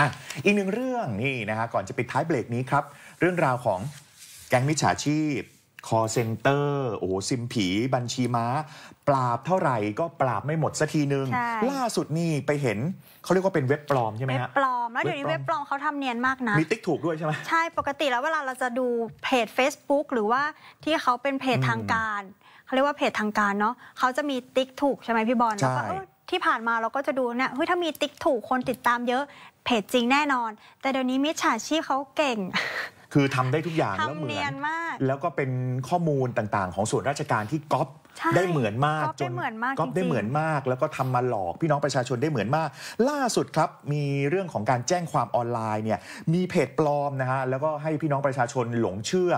อ่ะอีกหนึ่งเรื่องนี่นะฮะก่อนจะปิดท้ายเบรกนี้ครับ เรื่องราวของแก๊งมิจฉาชีพคอเซ็นเตอร์โอ้โห ซิมผี บัญชีม้า ปราบเท่าไหร่ก็ปราบไม่หมดสักทีนึง ล่าสุดนี่ไปเห็นเขาเรียกว่าเป็นเว็บปลอมใช่ไหมฮะเว็บปลอมแล้วเดี๋ยวนี้เว็บปลอมเขาทำเนียนมากนะ มีติ๊กถูกด้วยใช่ไหมใช่ปกติแล้วเวลาเราจะดูเพจ Facebook หรือว่าที่เขาเป็นเพจทางการเขาเรียกว่าเพจทางการเนาะเขาจะมีติ๊กถูกใช่ไหมพี่บอลใช่ที่ผ่านมาเราก็จะดูเนี่ยเฮ้ยถ้ามีติ๊กถูกคนติดตามเยอะเพจจริงแน่นอน แต่เดี๋ยวนี้มิจฉาชีพเขาเก่ง คือทำได้ทุกอย่างแล้วเหมือนแล้วก็เป็นข้อมูลต่างๆ ของส่วนราชการที่ก๊อปได้เหมือนมากจนก็ได้เหมือนมาก แล้วก็ทำมาหลอกพี่น้องประชาชนได้เหมือนมาก ล่าสุดครับมีเรื่องของการแจ้งความออนไลน์เนี่ยมีเพจปลอมนะฮะแล้วก็ให้พี่น้องประชาชนหลงเชื่อ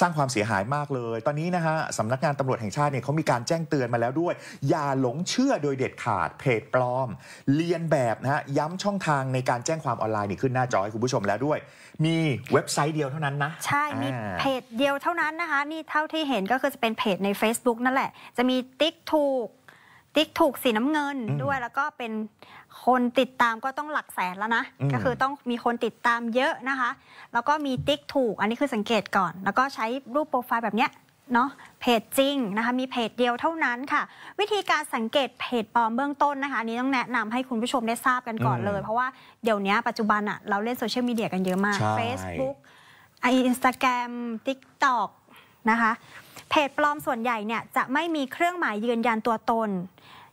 สร้างความเสียหายมากเลย ตอนนี้นะฮะสำนักงานตำรวจแห่งชาติเนี่ยเขามีการแจ้งเตือนมาแล้วด้วย อย่าหลงเชื่อโดยเด็ดขาด เพจปลอมเรียนแบบนะฮะย้ำช่องทางในการแจ้งความออนไลน์นี่ขึ้นหน้าจอให้คุณผู้ชมแล้วด้วย มีเว็บไซต์เดียวเท่านั้นนะใช่มีเพจเดียวเท่านั้นนะคะนี่เท่าที่เห็นก็คือจะเป็นเพจใน Facebook นั่นแหละจะมีติ๊กถูกติ๊กถูกสีน้ำเงินด้วยแล้วก็เป็นคนติดตามก็ต้องหลักแสนแล้วนะ ก็คือต้องมีคนติดตามเยอะนะคะ แล้วก็มีติ๊กถูกอันนี้คือสังเกตก่อน แล้วก็ใช้รูปโปรไฟล์แบบเนี้ยเนาะเพจจริงนะคะ มีเพจเดียวเท่านั้นค่ะ วิธีการสังเกตเพจปลอมเบื้องต้นนะคะนนี้ต้องแนะนำให้คุณผู้ชมได้ทราบกันก่อนเลยเพราะว่า เดี๋ยวนี้ปัจจุบันอะเราเล่นโซเชียลมีเดียกันเยอะมาก Facebook อินสตาแกรมทิกตอกนะคะเพจปลอมส่วนใหญ่เนี่ยจะไม่มีเครื่องหมายยืนยันตัวตน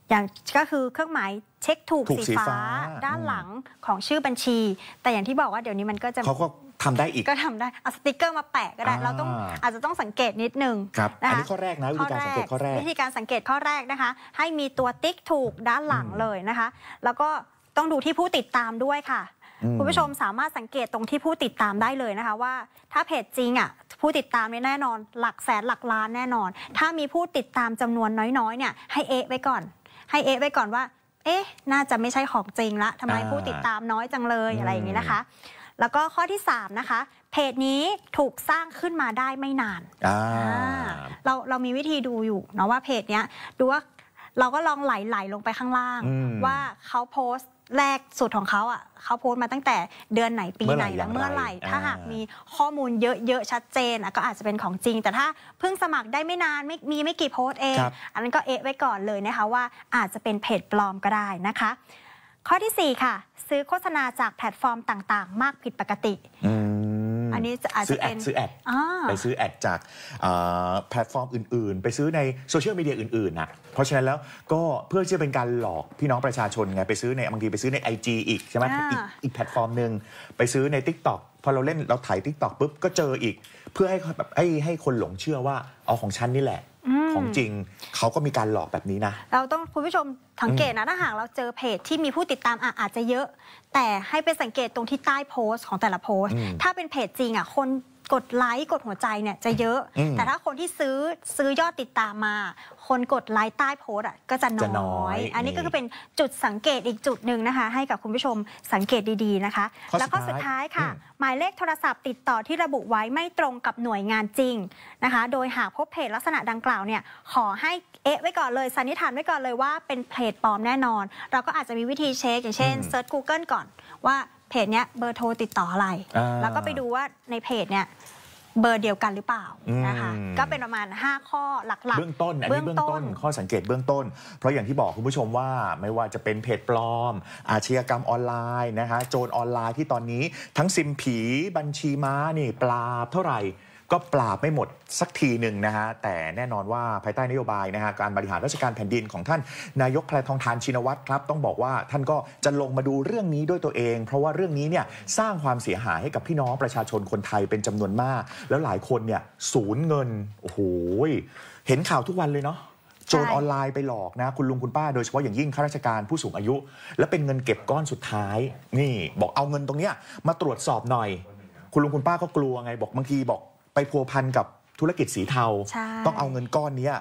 อย่างก็คือเครื่องหมายเช็คถูกถกสีฟ้าฟาด้านหลังของชื่อบัญชี แต่อย่างที่บอกว่าเดี๋ยวนี้มันก็จะเขาก็ทำได้อีกก็ทำได้เอาสติกเกอร์มาแปะก็ได้เราต้องอาจจะต้องสังเกตนิดนึงครับนะะอันนี้ข้อแรกนะวิธีการสังเกตข้อแรกวิธีการสังเกตข้อแรกนะคะ ให้มีตัวติ๊กถูกด้านหลังเลยนะคะ แล้วก็ต้องดูที่ผู้ติดตามด้วยค่ะคุณผู้ชมสามารถสังเกตตรงที่ผู้ติดตามได้เลยนะคะว่าถ้าเพจจริงอ่ะผู้ติดตาม่แน่นอน หลักแสนหลักล้านแน่นอน ถ้ามีผู้ติดตามจำนวนน้อยๆเนี่ยให้เอะไว้ก่อน ให้เอะไว้ก่อนว่า เอ๊ะน่าจะไม่ใช่ของจริงละทำไมผู้ติดตามน้อยจังเลยอะไรอย่างนี้นะคะ แล้วก็ข้อที่3นะคะเพจนี้ถูกสร้างขึ้นมาได้ไม่นานเราเรามีวิธีดูอยู่ เนาะว่าเพจเนี้ยดูว่าเราก็ลองไหลไหลลงไปข้างล่างว่าเขาโพสต์แรกสุดของเขาอ่ะเขาโพสต์มาตั้งแต่เดือนไหนปีไหนและเมื่อไหร่ถ้าหากมีข้อมูลเยอะๆชัดเจนก็อาจจะเป็นของจริง แต่ถ้าเพิ่งสมัครได้ไม่นานไม่มีไม่กี่โพสต์เองอันนั้นก็เอะไว้ก่อนเลยนะคะว่าอาจจะเป็นเพจปลอมก็ได้นะคะ ข้อที่ 4 ค่ะ ซื้อโฆษณาจากแพลตฟอร์มต่าง ๆ มากผิดปกติอันนี้อาจจะซื้อแอดไปซื้อแอดจากแพลตฟอร์มอื่น ๆ ไปซื้อในโซเชียลมีเดียอื่นๆนะเพราะฉะนั้นแล้วก็เพื่อที่จะเป็นการหลอกพี่น้องประชาชนไงไปซื้อในบางทีไปซื้อใน IG อีกใช่ไหมอีกแพลตฟอร์มหนึ่งไปซื้อใน Tik t o อกพอเราเล่นเราถ่ายทิกตอกปุ๊บก็เจออีกเพื่อให้แบบให้ให้คนหลงเชื่อว่าเอาของฉันนี่แหละของจริงเขาก็มีการหลอกแบบนี้นะ เราต้อง คุณผู้ชมสังเกตนะ ถ้าหากเราเจอเพจที่มีผู้ติดตามอาจจะเยอะ แต่ให้ไปสังเกตตรงที่ใต้โพสต์ของแต่ละโพสต์ ถ้าเป็นเพจจริงอ่ะคนกดไลค์กดหัวใจเนี่ยจะเยอะ แต่ถ้าคนที่ซื้อซื้อยอดติดตามมา คนกดไลค์ใต้โพสอ่ะก็จะน้อย อันนี้ก็คือเป็นจุดสังเกตอีกจุดหนึ่งนะคะ ให้กับคุณผู้ชมสังเกตดี ๆนะคะ แล้วก็สุดท้ายค่ะหมายเลขโทรศัพท์ ติดต่อที่ระบุไว้ไม่ตรงกับหน่วยงานจริงนะคะ โดยหากพบเพจลักษณะดังกล่าวเนี่ยขอให้เอ๊ะไว้ก่อนเลยสันนิษฐานไว้ก่อนเลยว่าเป็นเพจปลอมแน่นอน เราก็อาจจะมีวิธีเช็คอย่างเช่นเซิร์ช Google ก่อนว่าเพจเนี้ยเบอร์โทรติดต่ออะไร แล้วก็ไปดูว่าในเพจเนี้ยเบอร์เดียวกันหรือเปล่านะคะ ก็เป็นประมาณ 5 ข้อหลักๆ เบื้องต้นอันนี้เบื้องต้นข้อสังเกตเบื้องต้น เพราะอย่างที่บอกคุณผู้ชมว่าไม่ว่าจะเป็นเพจปลอม อาชญากรรมออนไลน์นะคะโจรออนไลน์ที่ตอนนี้ทั้งซิมผีบัญชีม้า นี่ปลาเท่าไหร่ก็ปราบไม่หมดสักทีหนึ่งนะฮะแต่แน่นอนว่าภายใต้นโยบายนะฮะการบริหารราชการแผ่นดินของท่านนายกแพทองทานชินวัตรครับ ต้องบอกว่าท่านก็จะลงมาดูเรื่องนี้ด้วยตัวเอง เพราะว่าเรื่องนี้เนี่ยสร้างความเสียหายให้กับพี่น้องประชาชนคนไทยเป็นจำนวนมาก แล้วหลายคนเนี่ยสูญเงินโอ้โหเห็นข่าวทุกวันเลยเนาะโจรออนไลน์ไปหลอกนะ คุณลุงคุณป้าโดยเฉพาะอย่างยิ่งข้าราชการผู้สูงอายุ และเป็นเงินเก็บก้อนสุดท้าย นี่ บอกเอาเงินตรงเนี้ยมาตรวจสอบหน่อย คุณลุงคุณป้าก็กลัวไงบอกบางทีบอกไปพัวพันกับธุรกิจสีเทา ต้องเอาเงินก้อนนี้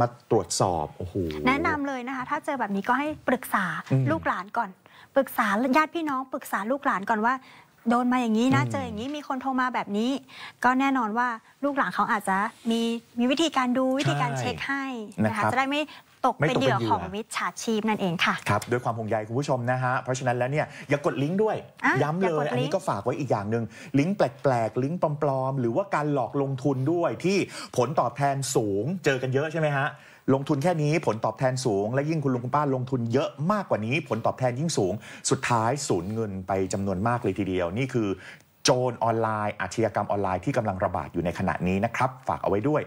มาตรวจสอบ โอ้โห แนะนำเลยนะคะ ถ้าเจอแบบนี้ก็ให้ปรึกษาลูกหลานก่อน ปรึกษาญาติพี่น้องปรึกษาลูกหลานก่อนว่าโดนมาอย่างนี้นะ เจออย่างนี้มีคนโทรมาแบบนี้ ก็แน่นอนว่าลูกหลานเขาอาจจะมีมีวิธีการดูวิธีการเช็คให้นะคะ จะได้ไม่ตกเป็นเหยื่อของมิจฉาชีพนั่นเองค่ะ ครับ ด้วยความห่วงใยคุณผู้ชมนะฮะ เพราะฉะนั้นแล้วเนี่ยอย่ากดลิงก์ด้วย ย้ำเลย อันนี้ก็ฝากไว้อีกอย่างหนึ่งลิงก์แปลกๆ ลิงก์ปลอมๆ หรือว่าการหลอกลงทุนด้วยที่ผลตอบแทนสูงเจอกันเยอะใช่ไหมฮะ ลงทุนแค่นี้ผลตอบแทนสูง และยิ่งคุณลุงคุณป้าลงทุนเยอะมากกว่านี้ ผลตอบแทนยิ่งสูง สุดท้ายสูญเงินไปจำนวนมากเลยทีเดียวนี่คือโจรออนไลน์อาชญากรรมออนไลน์ที่กำลังระบาดอยู่ในขณะนี้นะครับฝากเอาไว้ด้วย